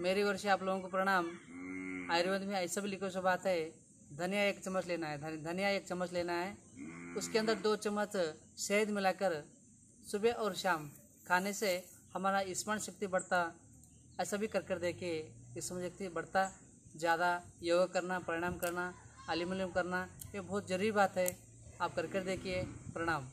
मेरी ओर से आप लोगों को प्रणाम हम्म। आयुर्वेद में ऐसा भी लिखो बात है धनिया एक चम्मच लेना है धनिया एक चम्मच लेना है हम्म। उसके अंदर दो चम्मच शहद मिलाकर सुबह और शाम खाने से हमारा स्मरण शक्ति बढ़ता ऐसा भी कर कर देखिए स्मरण शक्ति बढ़ता ज़्यादा योग करना प्रणाम करना अलिमलम करना ये बहुत ज़रूरी बात है आप कर कर देखिए प्रणाम